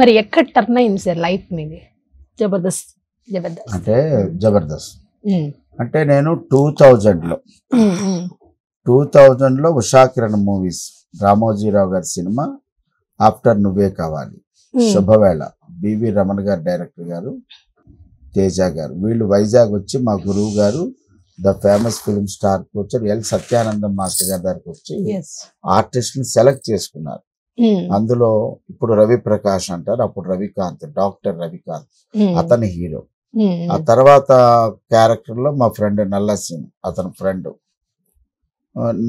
మరి ఎక్కడ టర్న్ అయింది సార్ లైఫ్ మీది జబర్దస్త్ జబర్దస్త్ అంటే జబర్దస్త్ అంటే నేను టూ థౌజండ్లో టూ థౌజండ్లో ఉషా కిరణ్ మూవీస్ రామోజీరావు గారి సినిమా ఆఫ్టర్ నువ్వే కావాలి శుభవేళ బివి రమణ గారు డైరెక్టర్ గారు తేజ గారు వీళ్ళు వైజాగ్ వచ్చి మా గురువు గారు ద ఫేమస్ ఫిలిం స్టార్ వచ్చారు ఎల్ సత్యానందం మాస్టర్ గారి దగ్గరకు వచ్చి ఆర్టిస్ట్ని సెలెక్ట్ చేసుకున్నారు Hmm. అందులో ఇప్పుడు రవి ప్రకాష్ అంటారు అప్పుడు రవికాంత్ డాక్టర్ రవికాంత్ hmm. అతని హీరో hmm. ఆ తర్వాత క్యారెక్టర్ లో మా ఫ్రెండ్ నల్లసింగ్ అతని ఫ్రెండ్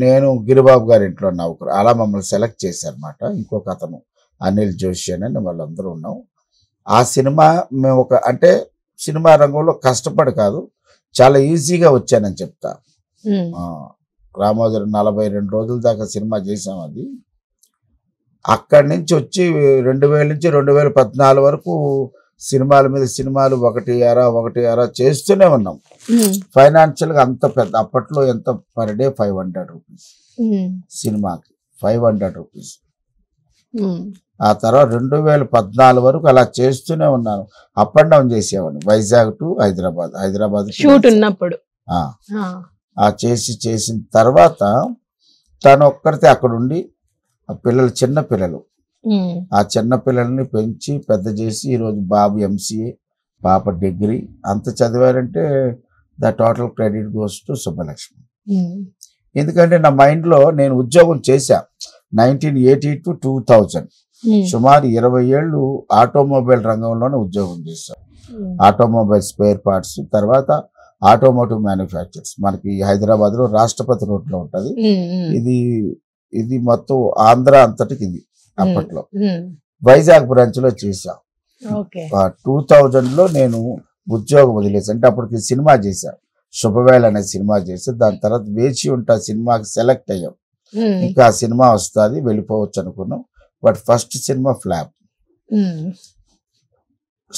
నేను గిరిబాబు గారి ఇంట్లో ఒక అలా మమ్మల్ని సెలెక్ట్ చేశారనమాట ఇంకొక అతను అనిల్ జోషి అని వాళ్ళందరూ ఉన్నాం ఆ సినిమా మేము ఒక అంటే సినిమా రంగంలో కష్టపడి కాదు చాలా ఈజీగా వచ్చానని చెప్తా రామోజర్ నలభై రెండు రోజుల దాకా సినిమా చేసాం అది అక్కడి నుంచి వచ్చి రెండు వేల నుంచి రెండు వేల పద్నాలుగు వరకు సినిమాల మీద సినిమాలు ఒకటి ఆరా ఒకటి ఆరా చేస్తూనే ఉన్నాం ఫైనాన్షియల్గా అంత పెద్ద అప్పట్లో ఎంత per day five hundred rupees సినిమాకి ఫైవ్ హండ్రెడ్ రూపీస్ ఆ తర్వాత రెండు వేల పద్నాలుగు వరకు అలా చేస్తూనే ఉన్నాను అప్ అండ్ డౌన్ చేసేవాడిని వైజాగ్ టు హైదరాబాద్ హైదరాబాద్ షూట్ ఉన్నప్పుడు ఆ చేసి చేసిన తర్వాత తను ఒక్కరితే అక్కడుండి ఆ పిల్లలు చిన్న పిల్లలు ఆ చిన్న పిల్లల్ని పెంచి పెద్ద చేసి ఈరోజు బాబు ఎంసీఏ పాప డిగ్రీ అంత చదివారంటే the total credit goes to Subbalakshmi ఎందుకంటే నా మైండ్లో నేను ఉద్యోగం చేశా nineteen eighty to two thousand సుమారు ఇరవై ఏళ్ళు ఆటోమొబైల్ రంగంలోనే ఉద్యోగం చేశాను ఆటోమొబైల్ స్పేర్ పార్ట్స్ తర్వాత ఆటోమోటివ్ మ్యానుఫ్యాక్చర్స్ మనకి హైదరాబాద్ లో రాష్ట్రపతి రోడ్ లో ఉంటది ఇది ఇది మొత్తం ఆంధ్ర అంతటికి ఇది అప్పట్లో వైజాగ్ బ్రాంచ్ లో చేశాం టూ థౌజండ్ లో నేను ఉద్యోగం వదిలేసా అంటే అప్పటికి సినిమా చేశాను శుభవేళ అనే సినిమా చేసి దాని తర్వాత వేచి ఉంటా సినిమాకి సెలెక్ట్ అయ్యాం ఇంకా సినిమా వస్తుంది వెళ్ళిపోవచ్చు అనుకున్నాం but first cinema flop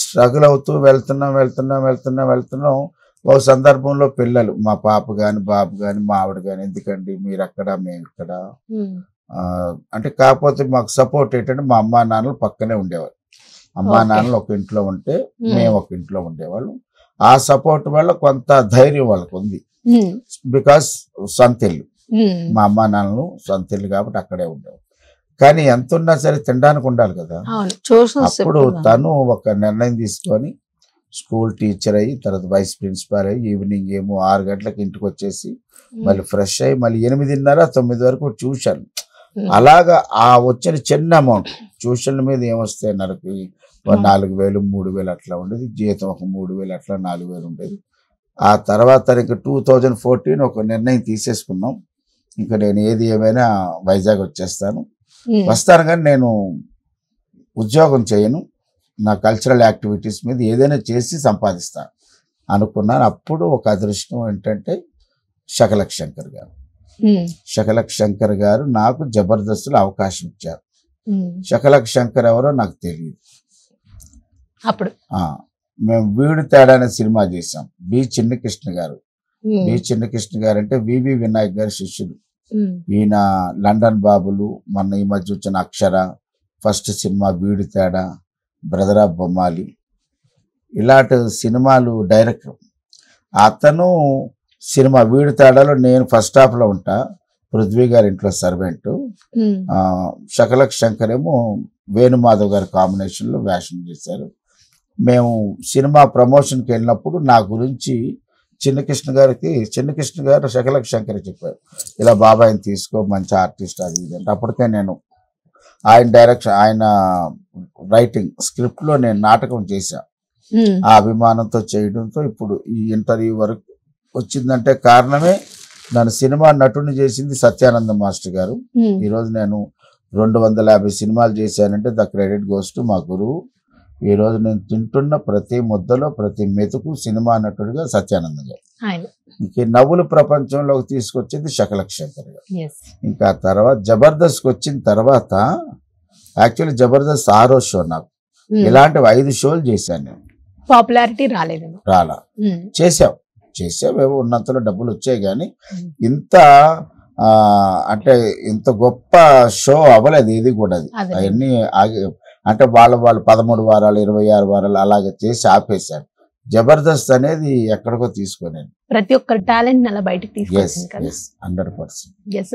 struggle అవుతూ వెళ్తున్నాం వెళ్తున్నాం వెళ్తున్నాం వెళ్తున్నాం ఓ సందర్భంలో పిల్లలు మా పాప కానీ బాబు కానీ మా ఆవిడ గాని ఎందుకండి మీరు అక్కడ మేము ఇక్కడ అంటే కాకపోతే మాకు సపోర్ట్ ఏంటంటే మా అమ్మా నాన్నలు పక్కనే ఉండేవారు అమ్మా నాన్నలు ఒక ఇంట్లో ఉంటే మేము ఒక ఇంట్లో ఉండేవాళ్ళం ఆ సపోర్ట్ వల్ల కొంత ధైర్యం వాళ్ళకు ఉంది బికాస్ సంతెల్లు మా అమ్మా నాన్నలు సంతెల్లు కాబట్టి అక్కడే ఉండేవారు కానీ ఎంత ఉన్నా సరే తినడానికి ఉండాలి కదా అప్పుడు తను ఒక నిర్ణయం తీసుకొని స్కూల్ టీచర్ అయ్యి తర్వాత వైస్ ప్రిన్సిపాల్ అయ్యి ఈవినింగ్ ఏమో ఆరు గంటలకు ఇంటికి వచ్చేసి మళ్ళీ ఫ్రెష్ అయ్యి మళ్ళీ ఎనిమిదిన్నర తొమ్మిది వరకు ట్యూషన్ అలాగా ఆ వచ్చిన చిన్న అమౌంట్ ట్యూషన్ల మీద ఏమొస్తాయి నరకి నాలుగు వేలు మూడు వేలు అట్లా ఉండేది జీతం ఒక మూడు వేలు అట్లా నాలుగు వేలు ఉండేది ఆ తర్వాత తనకి టూ థౌజండ్ ఫోర్టీన్ ఒక నిర్ణయం తీసేసుకున్నాం ఇంకా నేను ఏది ఏమైనా వైజాగ్ వచ్చేస్తాను వస్తాను కానీ నేను ఉద్యోగం చేయను నా కల్చరల్ యాక్టివిటీస్ మీద ఏదైనా చేసి సంపాదిస్తాను అనుకున్నాను అప్పుడు ఒక అదృష్టం ఏంటంటే శకలక్ శంకర్ గారు శకలక్ శంకర్ గారు నాకు జబర్దస్తులు అవకాశం ఇచ్చారు శకలక్ శంకర్ ఎవరో నాకు తెలియదు అప్పుడు మేము వీడు తేడా అనే సినిమా చేసాం బి కృష్ణ గారు బి కృష్ణ గారు అంటే వివి వినాయక్ గారి శిష్యుడు ఈయన లండన్ బాబులు మొన్న ఈ మధ్య వచ్చిన అక్షర ఫస్ట్ సినిమా వీడు తేడా బ్రదర్ ఆఫ్ బొమ్మాలి ఇలాంటి సినిమాలు డైరెక్టర్ అతను సినిమా వీడి తేడాలో నేను ఫస్ట్ హాఫ్లో ఉంటా పృథ్వీ గారి ఇంట్లో సర్వెంట్ శకలక్ శంకర్ ఏమో వేణుమాధవ్ గారి కాంబినేషన్లో వ్యాషన్ చేశారు మేము సినిమా ప్రమోషన్కి వెళ్ళినప్పుడు నా గురించి చిన్నకృష్ణ గారికి చిన్నకృష్ణ గారు శకలక్ శంకర్ చెప్పారు ఇలా బాబాయ్ని తీసుకో మంచి ఆర్టిస్ట్ అది ఇది అంటే అప్పటికే నేను ఆయన డైరెక్షన్ ఆయన రైటింగ్ స్క్రిప్ట్ లో నేను నాటకం చేశా ఆ అభిమానంతో చేయడంతో ఇప్పుడు ఈ ఇంటర్వ్యూ వరకు వచ్చిందంటే కారణమే నన్ను సినిమా నటుని చేసింది సత్యానంద మాస్టర్ గారు ఈరోజు నేను రెండు వందల యాభై సినిమాలు చేశానంటే ద క్రెడిట్ గోస్ట్ మా గురువు ఈరోజు నేను తింటున్న ప్రతి ముద్దలో ప్రతి మెతుకు సినిమా నటుడిగా సత్యానందం గారు ఇంక నవ్వుల ప్రపంచంలోకి తీసుకొచ్చింది శకలక్షేఖర్ గారు ఇంకా తర్వాత జబర్దస్త్కి వచ్చిన తర్వాత యాక్చువల్లీ జబర్దస్త్ ఆరో షో నాకు hmm. ఇలాంటివి ఐదు షోలు చేశాను నేను పాపులారిటీ రాలేదు రాలా చేసాం hmm. చేసామేమో ఉన్నంతలో డబ్బులు వచ్చాయి కానీ hmm. ఇంత అంటే ఇంత గొప్ప షో అవ్వలేదు ఇది కూడా అవన్నీ ఆగి అంటే వాళ్ళ వాళ్ళు పదమూడు వారాలు ఇరవై ఆరు వారాలు అలాగే చేసి ఆపేశారు జబర్దస్త్ అనేది ఎక్కడికో తీసుకోలేదు ప్రతి ఒక్కరి టాలెంట్ అలా బయటకు తీసుకొచ్చింది హండ్రెడ్ పర్సెంట్